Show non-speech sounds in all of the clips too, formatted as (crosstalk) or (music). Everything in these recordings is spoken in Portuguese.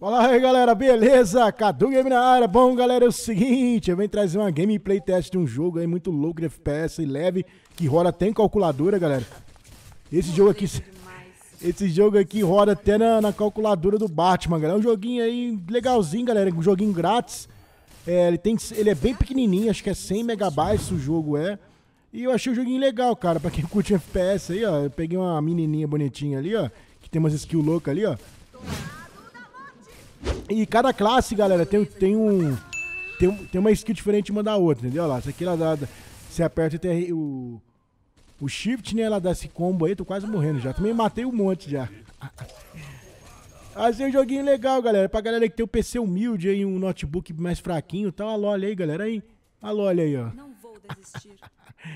Fala aí galera, beleza? Cadu Game na área. Bom galera, é o seguinte, eu venho trazer uma gameplay test de um jogo aí muito louco de FPS e leve, que roda até em calculadora galera. Esse jogo aqui... Esse jogo aqui roda até na, na calculadora do Batman, galera. É um joguinho aí legalzinho, galera. Um joguinho grátis. É, ele, tem, ele é bem pequenininho, acho que é 100 megabytes o jogo é. E eu achei o joguinho legal, cara. Pra quem curte FPS aí, ó. Eu peguei uma menininha bonitinha ali, ó. Que tem umas skills loucas ali, ó. E cada classe, galera, tem, tem um. Tem, tem uma skill diferente uma da outra, entendeu? Olha lá, essa aqui ela dá. Você aperta o, o, o shift, né? Ela dá esse combo aí, tô quase morrendo já. Também matei um monte já. Assim, um joguinho legal, galera. Pra galera que tem o PC humilde aí, um notebook mais fraquinho e tal. Alô, olha aí, galera. Aí. Alô, olha aí, ó. Não vou desistir. ah,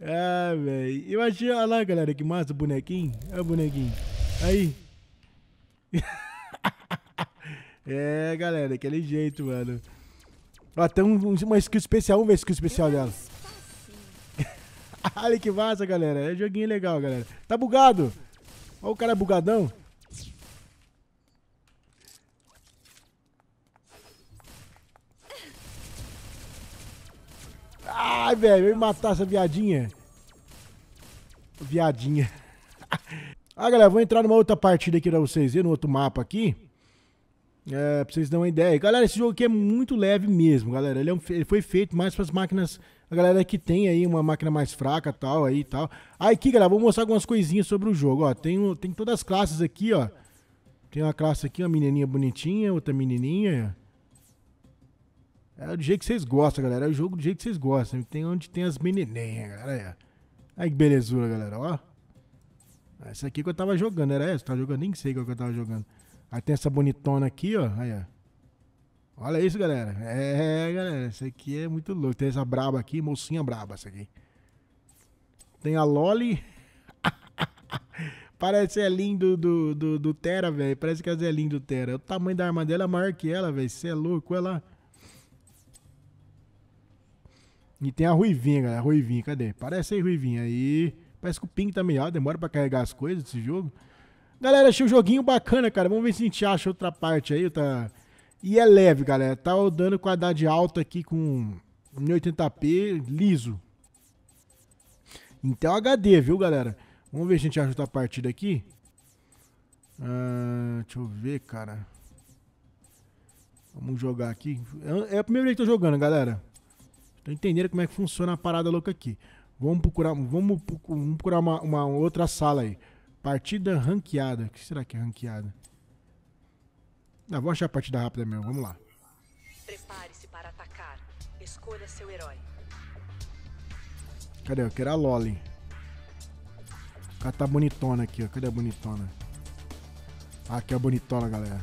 (laughs) é, velho. Eu achei, olha lá, galera, que massa o bonequinho. Olha o bonequinho. Aí. (laughs) É, galera, aquele jeito, mano. Ó, tem um, uma skill especial. Vamos ver a skill especial dela. (laughs) Olha que massa, galera. É um joguinho legal, galera. Tá bugado. Olha o cara bugadão. Ai, velho, eu ia matar essa viadinha. Viadinha. (laughs) ah, galera, vou entrar numa outra partida aqui pra vocês verem, no outro mapa aqui. É, pra vocês darem uma ideia. Galera, esse jogo aqui é muito leve mesmo, galera. Ele, é um, ele foi feito mais para as máquinas. A galera que tem aí uma máquina mais fraca tal, aí tal. Aí aqui, galera, vou mostrar algumas coisinhas sobre o jogo, ó. Tem, tem todas as classes aqui, ó. Tem uma classe aqui, uma menininha bonitinha, outra menininha. É do jeito que vocês gostam, galera. É o jogo do jeito que vocês gostam. Tem onde tem as menininhas, galera. Aí que belezura, galera, ó. Essa aqui que eu tava jogando, era essa? Eu tá tava jogando? Nem sei qual que eu tava jogando. Aí tem essa bonitona aqui, ó. Aí, ó. Olha isso, galera. É, galera, isso aqui é muito louco. Tem essa braba aqui, mocinha braba essa aqui. Tem a Loli. (laughs) Parece é lindo do, do, do Terra, velho. Parece que a Zelim do Terra. O tamanho da arma dela é maior que ela, velho. Você é louco, ela. E tem a Ruivinha, galera. Ruivinha, cadê? Parece aí, Ruivinha. Aí. Parece que o Ping tá meio. demora pra carregar as coisas desse jogo. Galera, achei um joguinho bacana, cara. Vamos ver se a gente acha outra parte aí. Tá... E é leve, galera. Tá dando qualidade alta aqui com 1080p liso. Então HD, viu, galera? Vamos ver se a gente acha outra partida aqui. Ah, deixa eu ver, cara. Vamos jogar aqui. É, é a primeira vez que eu tô jogando, galera. Tô entendendo como é que funciona a parada louca aqui. Vamos procurar, vamos, vamos procurar uma, uma outra sala aí. Partida ranqueada. O que será que é ranqueada? Ah, vou achar a partida rápida mesmo. Vamos lá. Prepare-se para atacar. Escolha seu herói. Cadê? Eu quero a Loli. cara tá bonitona aqui, ó. Cadê a bonitona? Ah, aqui é a bonitona, galera.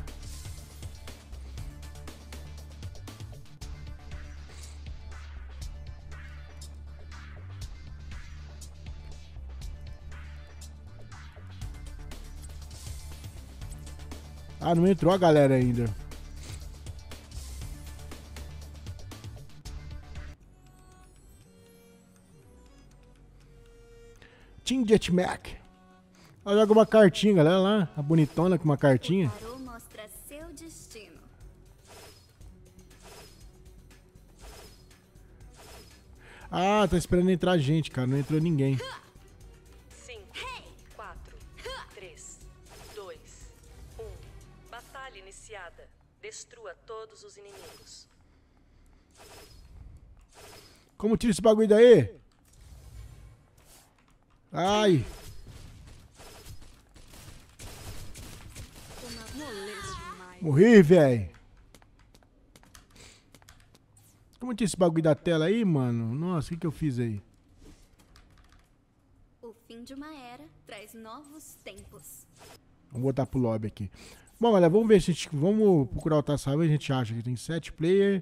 Ah, não entrou a galera ainda. Team Jetmac. Ela joga uma cartinha, galera, lá. A bonitona com uma cartinha. Ah, tá esperando entrar gente, cara. Não entrou ninguém. (laughs) iniciada. Destrua todos os inimigos. Como tira esse bagulho daí? Ai. Morri, velho. Como tinha esse bagulho da tela aí, mano? Nossa, o que, que eu fiz aí? O fim de uma era traz novos tempos. Vamos botar pro lobby aqui. Bom, galera, vamos ver se a gente. Vamos procurar o e a gente acha que tem sete player.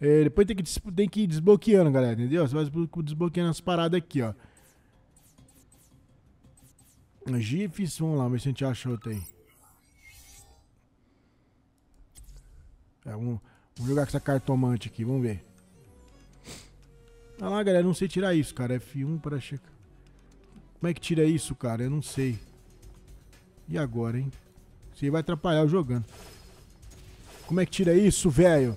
É, depois tem que, tem que ir desbloqueando, galera, entendeu? Você vai desbloqueando as paradas aqui, ó. GIFs, vamos lá, ver se a gente acha outro aí. É, vamos, vamos jogar com essa cartomante aqui, vamos ver. Olha tá lá, galera, não sei tirar isso, cara. F1 para checar. Como é que tira isso, cara? Eu não sei. E agora, hein? Isso aí vai atrapalhar o jogando. Como é que tira isso, velho?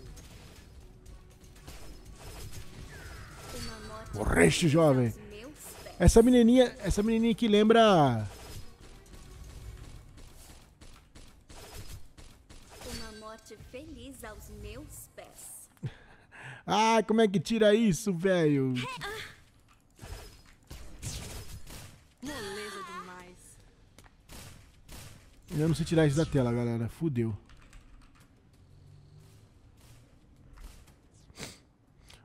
Morreste, jovem. Essa menininha, essa menininha que lembra Ah, (laughs) como é que tira isso, velho? É, ah. Eu não sei tirar isso da tela, galera. Fudeu.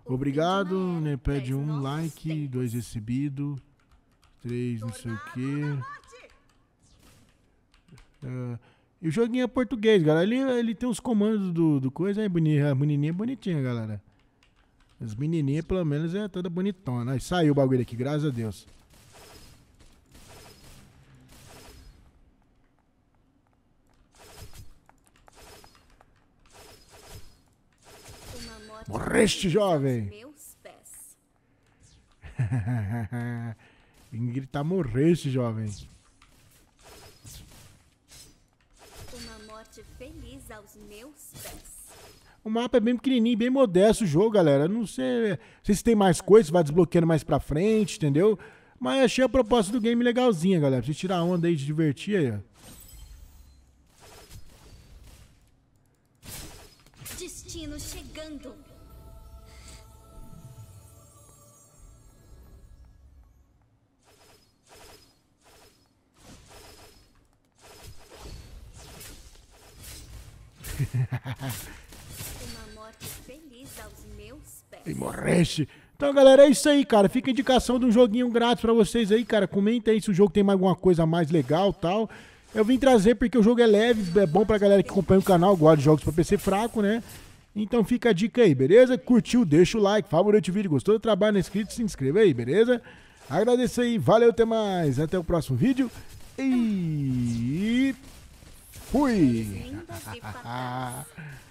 Obrigado, então, né? Então, Pede então, um like, dois recebido, três não sei o quê. Uh, e o joguinho é português, galera. Ele, ele tem os comandos do, do coisa. É boni, a menininha é bonitinha, galera. As menininhas, pelo menos, é toda bonitona. Aí saiu o bagulho aqui, graças a Deus. Morreste, jovem! Meus pés. Tem que gritar morreste, jovem. Uma morte feliz aos meus pés. O mapa é bem pequenininho, bem modesto o jogo, galera. Não sei, é, não sei se tem mais coisas, vai desbloqueando mais pra frente, entendeu? Mas achei a proposta do game legalzinha, galera. Pra você tirar a onda aí, de divertir aí, ó. Destino chegando. Uma morte feliz aos meus pés. E morreste. Então, galera, é isso aí, cara. Fica a indicação de um joguinho grátis para vocês aí, cara. Comenta aí se o jogo tem mais alguma coisa mais legal tal. Eu vim trazer porque o jogo é leve, é bom pra galera que acompanha o canal, gosta de jogos pra PC fraco, né? Então fica a dica aí, beleza? Curtiu, deixa o like, favorite o vídeo, gostou do trabalho, não é inscrito, se inscreva aí, beleza? Agradeço aí, valeu, até mais, até o próximo vídeo e... Fui! (laughs)